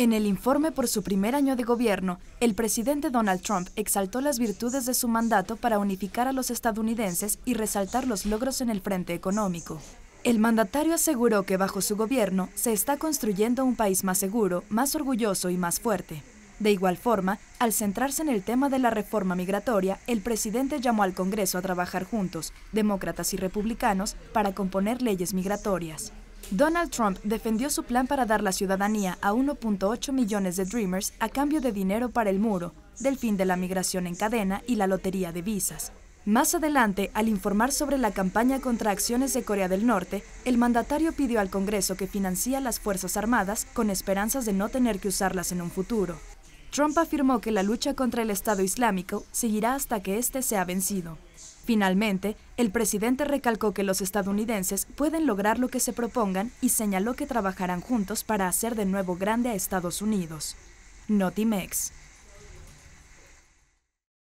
En el informe por su primer año de gobierno, el presidente Donald Trump exaltó las virtudes de su mandato para unificar a los estadounidenses y resaltar los logros en el frente económico. El mandatario aseguró que bajo su gobierno se está construyendo un país más seguro, más orgulloso y más fuerte. De igual forma, al centrarse en el tema de la reforma migratoria, el presidente llamó al Congreso a trabajar juntos, demócratas y republicanos, para componer leyes migratorias. Donald Trump defendió su plan para dar la ciudadanía a 1.8 millones de Dreamers a cambio de dinero para el muro, del fin de la migración en cadena y la lotería de visas. Más adelante, al informar sobre la campaña contra acciones de Corea del Norte, el mandatario pidió al Congreso que financia las Fuerzas Armadas con esperanzas de no tener que usarlas en un futuro. Trump afirmó que la lucha contra el Estado Islámico seguirá hasta que este sea vencido. Finalmente, el presidente recalcó que los estadounidenses pueden lograr lo que se propongan y señaló que trabajarán juntos para hacer de nuevo grande a Estados Unidos. Notimex.